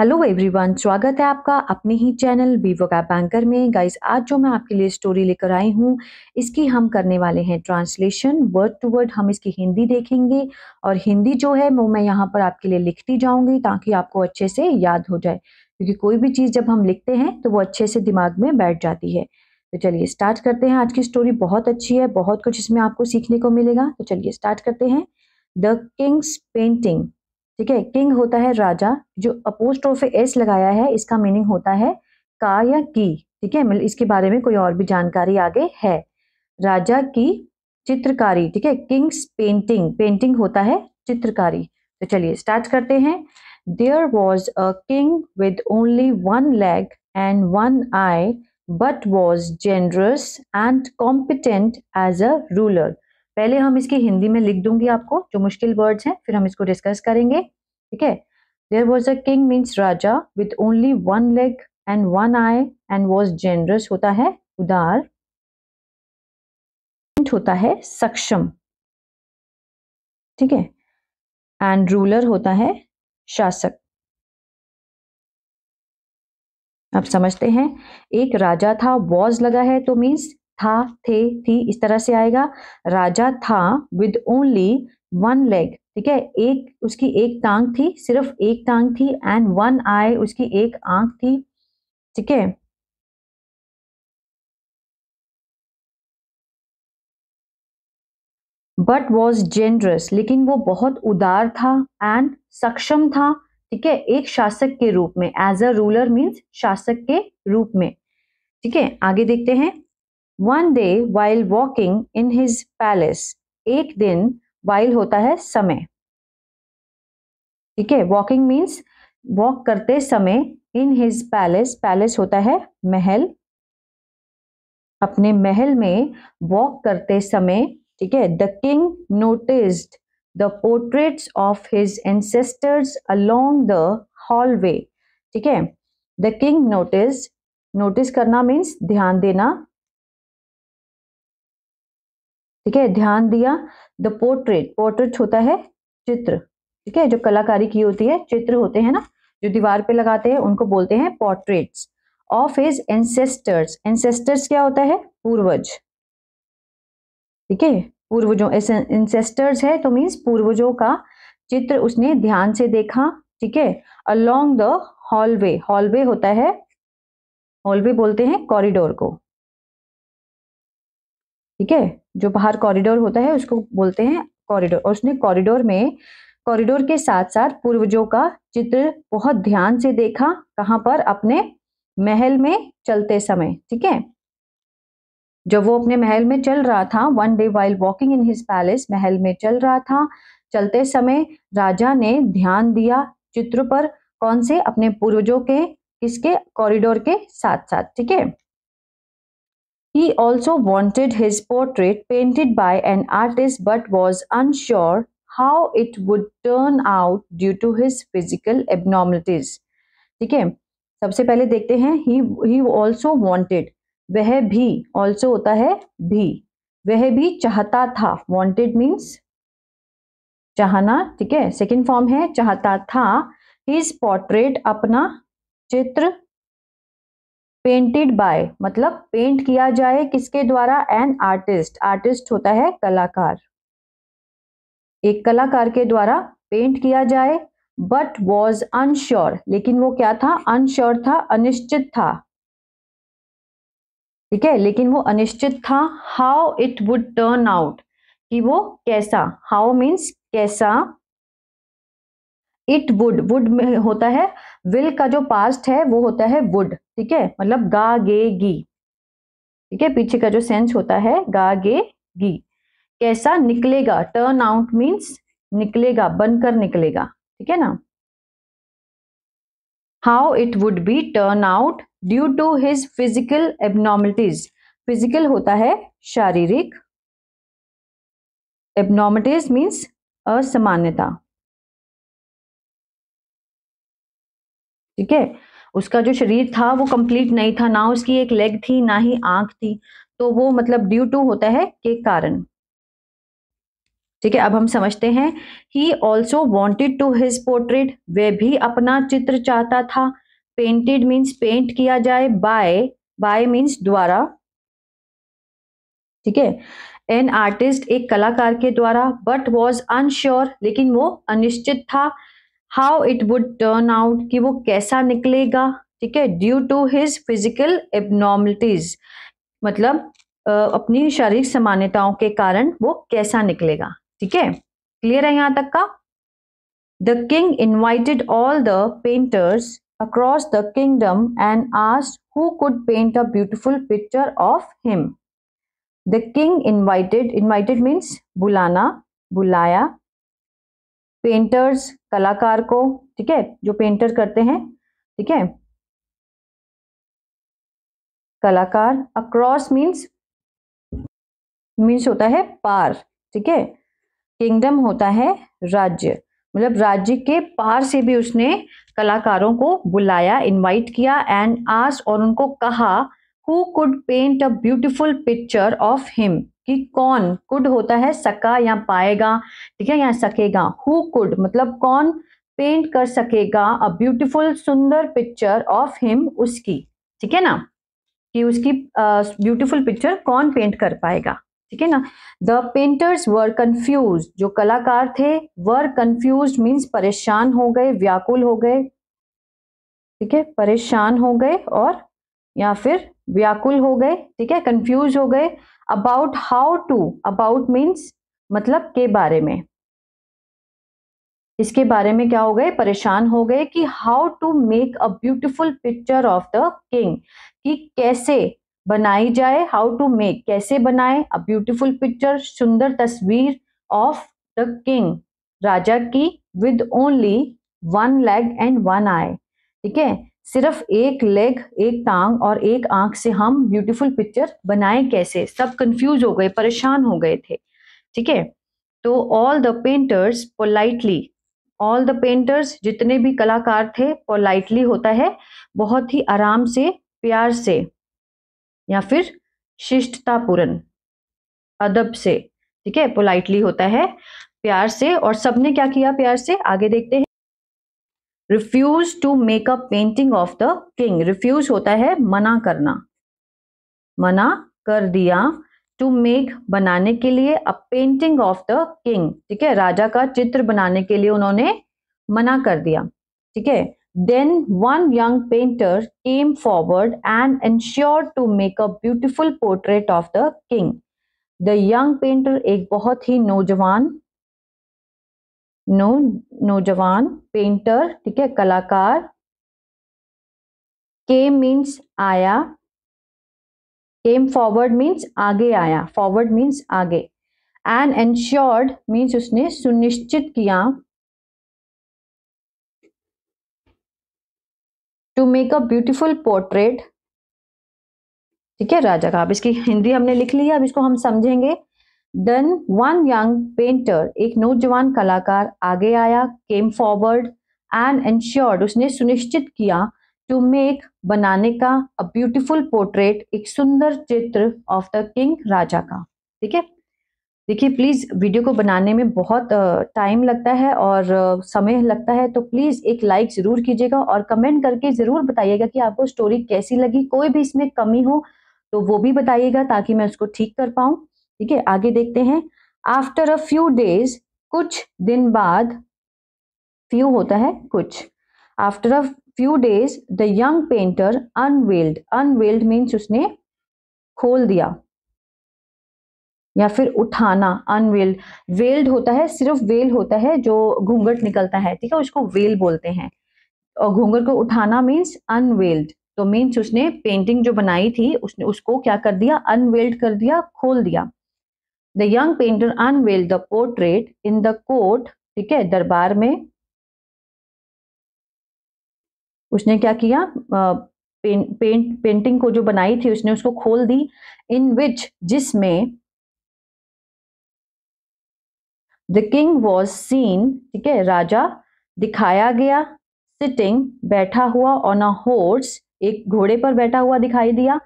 Hello everyone स्वागत है आपका अपने ही चैनल बीवोका बैंकर में गाइस आज जो मैं आपके लिए स्टोरी लेकर आई हूँ इसकी हम करने वाले हैं ट्रांसलेशन वर्ड टू वर्ड हम इसकी हिंदी देखेंगे और हिंदी जो है वो मैं यहाँ पर आपके लिए लिखती जाऊँगी ताकि आपको अच्छे से याद हो जाए क्योंकि कोई भी चीज़ जब हम लिखते हैं तो वो अच्छे से दिमाग में बैठ जाती है तो चलिए स्टार्ट करते हैं आज की स्टोरी बहुत अच्छी है बहुत कुछ इसमें आपको सीखने को मिलेगा तो चलिए स्टार्ट करते हैं द किंग्स पेंटिंग ठीक है किंग होता है राजा जो अपोस्ट्रोफ एस लगाया है इसका मीनिंग होता है का या की ठीक है इसके बारे में कोई और भी जानकारी आगे है राजा की चित्रकारी ठीक है किंग्स पेंटिंग पेंटिंग होता है चित्रकारी तो चलिए स्टार्ट करते हैं there was a king with only one leg and one eye but was generous and competent as a ruler पहले हम इसकी हिंदी में लिख दूंगी आपको जो मुश्किल वर्ड्स हैं फिर हम इसको डिस्कस करेंगे ठीक है there was a king means राजा with only one leg and one eye and was generous होता है उदार होता है सक्षम ठीक है एंड रूलर होता है शासक आप समझते हैं एक राजा था वॉज लगा है तो मीन्स था थे थी इस तरह से आएगा राजा था विद ओनली वन लेग ठीक है एक उसकी एक टांग थी सिर्फ एक टांग थी एंड वन आई उसकी एक आंख थी ठीक है बट वॉज जेनरस लेकिन वो बहुत उदार था एंड सक्षम था ठीक है एक शासक के रूप में एज अ रूलर मीन्स शासक के रूप में ठीक है आगे देखते हैं one day while walking in his palace एक दिन वाइल होता है समय ठीक है वॉकिंग मीन्स वॉक करते समय इन हिज पैलेस पैलेस होता है महल अपने महल में वॉक करते समय ठीक है the king notice the portraits of his ancestors along the hallway ठीक है द किंग नोटिस नोटिस करना मीन्स ध्यान देना ठीक है ध्यान दिया द पोर्ट्रेट पोर्ट्रेट होता है चित्र ठीक है जो कलाकारी की होती है चित्र होते हैं ना जो दीवार पे लगाते हैं उनको बोलते हैं portraits of his ancestors ancestors क्या होता है पूर्वज ठीक है पूर्वजों एंसेस्टर्स है तो मीन्स पूर्वजों का चित्र उसने ध्यान से देखा ठीक है अलोंग द हॉलवे हॉलवे होता है हॉलवे बोलते हैं कॉरिडोर को ठीक है जो बाहर कॉरिडोर होता है उसको बोलते हैं कॉरिडोर और उसने कॉरिडोर में कॉरिडोर के साथ साथ पूर्वजों का चित्र बहुत ध्यान से देखा कहाँ पर अपने महल में चलते समय ठीक है जब वो अपने महल में चल रहा था one day while walking in his palace महल में चल रहा था चलते समय राजा ने ध्यान दिया चित्र पर कौन से अपने पूर्वजों के किसके कॉरिडोर के साथ साथ ठीक है He also wanted his portrait painted by an artist but was unsure how it would turn out due to his physical abnormalities. ठीक है सबसे पहले देखते हैं he, he also wanted वह भी ऑल्सो होता है भी वह भी चाहता था वॉन्टेड मीन्स चाहना ठीक है सेकेंड फॉर्म है चाहता था हिज पोर्ट्रेट अपना चित्र पेंटेड बाय मतलब पेंट किया जाए किसके द्वारा एन आर्टिस्ट आर्टिस्ट होता है कलाकार एक कलाकार के द्वारा पेंट किया जाए बट वॉज अनश्योर लेकिन वो क्या था अनश्योर था अनिश्चित था ठीक है लेकिन वो अनिश्चित था how it would turn out कि वो कैसा हाउ मीन्स कैसा इट वुड वुड में होता है विल का जो पास्ट है वो होता है वुड ठीक है मतलब गा गे गी ठीक है पीछे का जो सेंस होता है गा गे गी कैसा निकलेगा टर्न आउट मीन्स निकलेगा बनकर निकलेगा ठीक है ना how it would be turn out due to his physical abnormalities physical होता है शारीरिक एबनॉर्मलिटीज मीन्स असामान्यता ठीक है उसका जो शरीर था वो कंप्लीट नहीं था ना उसकी एक लेग थी ना ही आंख थी तो वो मतलब ड्यू टू होता है के कारण ठीक है अब हम समझते हैं he also wanted to his portrait वे भी अपना चित्र चाहता था पेंटेड मीन्स पेंट किया जाए बाय बाय मीन्स द्वारा ठीक है एन आर्टिस्ट एक कलाकार के द्वारा बट वॉज अनश्योर लेकिन वो अनिश्चित था how it would turn out कि वो कैसा निकलेगा ठीक है due to his physical abnormalities मतलब अपनी शारीरिक सामान्यताओं के कारण वो कैसा निकलेगा ठीक है क्लियर है यहाँ तक का the king invited all the painters across the kingdom and asked who could paint a beautiful picture of him the king invited invited means बुलाना बुलाया पेंटर्स कलाकार को ठीक है जो पेंटर करते हैं ठीक है कलाकार अक्रॉस मीन्स मीन्स होता है पार ठीक है किंगडम होता है राज्य मतलब राज्य के पार से भी उसने कलाकारों को बुलाया इनवाइट किया एंड आस और उनको कहा who could paint a beautiful picture of him कि कौन कुड होता है सका या पाएगा ठीक है या सकेगा हु कुड मतलब कौन पेंट कर सकेगा अ ब्यूटिफुल सुंदर पिक्चर ऑफ हिम उसकी ठीक है ना कि उसकी ब्यूटिफुल uh, पिक्चर कौन पेंट कर पाएगा ठीक है ना द पेंटर्स वर कन्फ्यूज जो कलाकार थे वर कन्फ्यूज मीन्स परेशान हो गए व्याकुल हो गए ठीक है परेशान हो गए और या फिर व्याकुल हो गए ठीक है कंफ्यूज हो गए about how to about means मतलब के बारे में इसके बारे में क्या हो गए परेशान हो गए कि how to make a beautiful picture of the king कि कैसे बनाई जाए हाउ टू मेक कैसे बनाए अ ब्यूटिफुल पिक्चर सुंदर तस्वीर ऑफ द किंग राजा की with only one leg and one eye ठीक है सिर्फ एक लेग एक टांग और एक आंख से हम ब्यूटीफुल पिक्चर बनाए कैसे सब कंफ्यूज हो गए परेशान हो गए थे ठीक है तो all the painters politely all the painters जितने भी कलाकार थे पोलाइटली होता है बहुत ही आराम से प्यार से या फिर शिष्टतापूर्ण अदब से ठीक है पोलाइटली होता है प्यार से और सबने क्या किया प्यार से आगे देखते हैं refuse to make a painting of the king refuse होता है मना करना मना कर दिया टू मेक बनाने के लिए a painting of the king ठीक है राजा का चित्र बनाने के लिए उन्होंने मना कर दिया ठीक है then one young painter came forward and ensure to make a beautiful portrait of the king the young painter एक बहुत ही नौजवान नो नौजवान पेंटर ठीक है कलाकार केम मीन्स आया केम फॉरवर्ड मीन्स आगे आया फॉरवर्ड मीन्स आगे एंड एंश्योर्ड मीन्स उसने सुनिश्चित किया to make a beautiful portrait ठीक है राजा का अब इसकी हिंदी हमने लिख ली है अब इसको हम समझेंगे देन वन यंग पेंटर एक नौजवान कलाकार आगे आया केम फॉरवर्ड एंड एंश्योर्ड उसने सुनिश्चित किया टू मेक बनाने का अ ब्यूटिफुल पोर्ट्रेट एक सुंदर चित्र ऑफ द किंग राजा का ठीक है देखिए प्लीज़ वीडियो को बनाने में बहुत टाइम लगता है और समय लगता है तो प्लीज़ एक लाइक ज़रूर कीजिएगा और कमेंट करके ज़रूर बताइएगा कि आपको स्टोरी कैसी लगी कोई भी इसमें कमी हो तो वो भी बताइएगा ताकि मैं उसको ठीक कर पाऊँ ठीक है आगे देखते हैं आफ्टर अ फ्यू डेज कुछ दिन बाद फ्यू होता है कुछ after a few days the young painter unveiled unveiled means उसने खोल दिया या फिर उठाना अनवेल्ड वेल्ड होता है सिर्फ वेल होता है जो घूंघट निकलता है ठीक है उसको वेल बोलते हैं और घूंघट को उठाना मीन्स अनवेल्ड तो मीन्स उसने पेंटिंग जो बनाई थी उसने उसको क्या कर दिया अनवेल्ड कर दिया खोल दिया the young painter unveil the portrait in the court ठीक है दरबार में उसने क्या किया पेंट पेंटिंग को जो बनाई थी उसने उसको खोल दी इन विच जिसमें द किंग वॉज सीन ठीक है राजा दिखाया गया सिटिंग बैठा हुआ ऑन अ हॉर्स एक घोड़े पर बैठा हुआ दिखाई दिया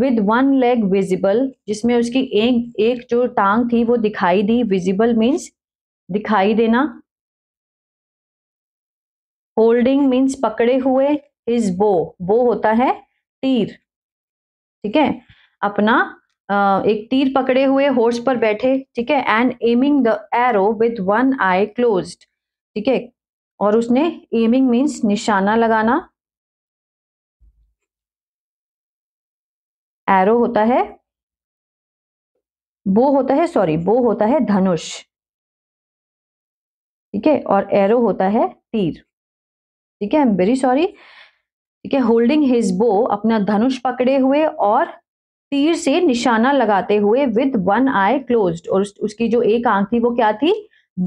विद वन लेग विजिबल जिसमें उसकी एक एक जो टांग थी वो दिखाई दी विजिबल मीन्स दिखाई देना होल्डिंग मीन्स पकड़े हुए इज बो बो होता है तीर ठीक है अपना एक तीर पकड़े हुए हॉर्स पर बैठे ठीक है and aiming the arrow with one eye close ठीक है और उसने एमिंग मीन्स निशाना लगाना एरो होता है बो होता है सॉरी बो होता है धनुष ठीक है और एरो होता है तीर ठीक है आई एम वेरी सॉरी ठीक है होल्डिंग हिज बो अपना धनुष पकड़े हुए और तीर से निशाना लगाते हुए विद वन आई क्लोज्ड और उस, उसकी जो एक आंख थी वो क्या थी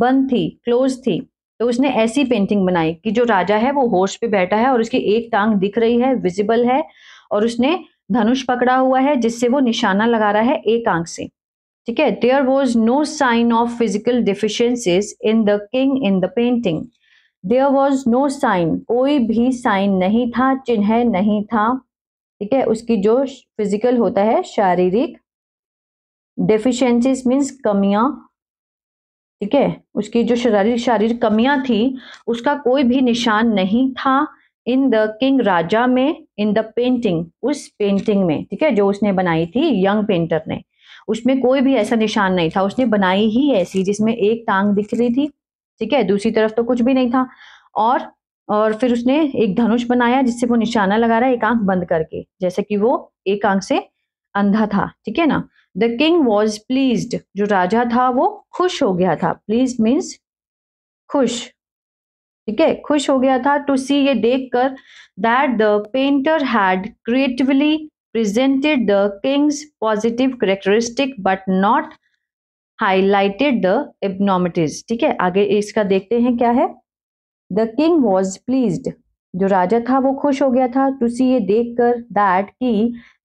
बंद थी क्लोज थी तो उसने ऐसी पेंटिंग बनाई कि जो राजा है वो होश पे बैठा है और उसकी एक टांग दिख रही है विजिबल है और उसने धनुष पकड़ा हुआ है जिससे वो निशाना लगा रहा है एक आंख से ठीक है there was no sign of physical deficiencies in the king in the painting there was no sign कोई भी साइन नहीं था चिन्ह नहीं था ठीक है उसकी जो फिजिकल होता है शारीरिक डिफिशियंसिस मीन्स कमियां ठीक है उसकी जो शारीरिक शारीरिक कमियां थी उसका कोई भी निशान नहीं था इन द किंग राजा में इन द पेंटिंग उस पेंटिंग में ठीक है जो उसने बनाई थी यंग पेंटर ने उसमें कोई भी ऐसा निशान नहीं था उसने बनाई ही ऐसी जिसमें एक टांग दिख रही थी ठीक है दूसरी तरफ तो कुछ भी नहीं था और और फिर उसने एक धनुष बनाया जिससे वो निशाना लगा रहा है एक आंख बंद करके जैसे कि वो एक आंख से अंधा था ठीक है ना द किंग वॉज प्लीज जो राजा था वो खुश हो गया था प्लीज मीन्स खुश ठीक है खुश हो गया था टू सी ये देखकर that the painter had creatively presented the king's positive characteristic but not highlighted the abnormalities ठीक है आगे इसका देखते हैं क्या है द किंग वॉज प्लीज जो राजा था वो खुश हो गया था टू सी ये देखकर दैट की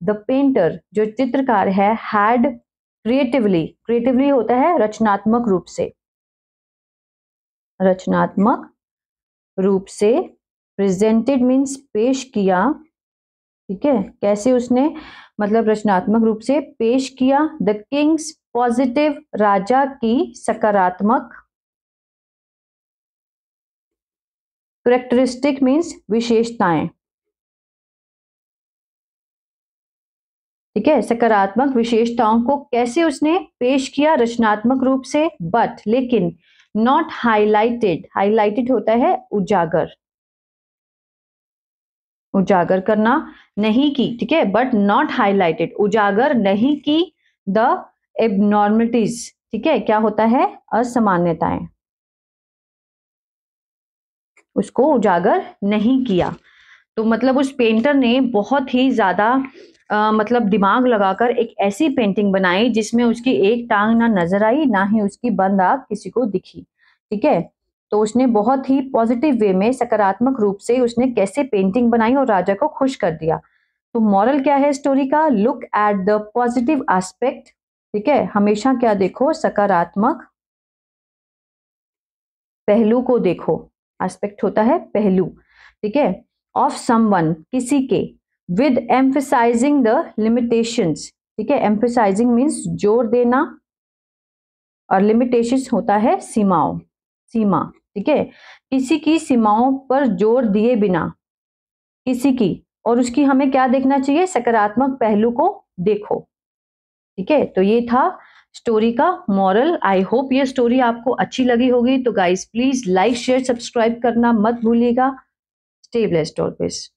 द पेंटर जो चित्रकार है हैड क्रिएटिवली क्रिएटिवली होता है रचनात्मक रूप से रचनात्मक रूप से प्रेजेंटेड मीन्स पेश किया ठीक है कैसे उसने मतलब रचनात्मक रूप से पेश किया द किंग्स पॉजिटिव राजा की सकारात्मक करेक्टरिस्टिक मीन्स विशेषताएं ठीक है सकारात्मक विशेषताओं को कैसे उसने पेश किया रचनात्मक रूप से बट लेकिन नॉट हाईलाइटेड हाईलाइटेड होता है उजागर उजागर करना नहीं की ठीक है बट नॉट हाईलाइटेड उजागर नहीं की द एबनॉर्मलिटीज ठीक है क्या होता है असामान्यताएं उसको उजागर नहीं किया तो मतलब उस पेंटर ने बहुत ही ज्यादा आ, मतलब दिमाग लगाकर एक ऐसी पेंटिंग बनाई जिसमें उसकी एक टांग ना नजर आई ना ही उसकी बंद आग किसी को दिखी ठीक है तो उसने बहुत ही पॉजिटिव वे में सकारात्मक रूप से उसने कैसे पेंटिंग बनाई और राजा को खुश कर दिया तो मॉरल क्या है स्टोरी का look at the positive aspect ठीक है हमेशा क्या देखो सकारात्मक पहलू को देखो एस्पेक्ट होता है पहलू ठीक है ऑफ समवन किसी के विद एम्फिसाइजिंग द लिमिटेशंस ठीक है एम्फिसाइजिंग मीन्स जोर देना और लिमिटेशन होता है सीमाओं सीमा ठीक है किसी की सीमाओं पर जोर दिए बिना किसी की और उसकी हमें क्या देखना चाहिए सकारात्मक पहलू को देखो ठीक है तो ये था स्टोरी का मॉरल आई होप ये स्टोरी आपको अच्छी लगी होगी तो guys please like share subscribe करना मत भूलिएगा स्टे ब्लेस्ड ऑलवेज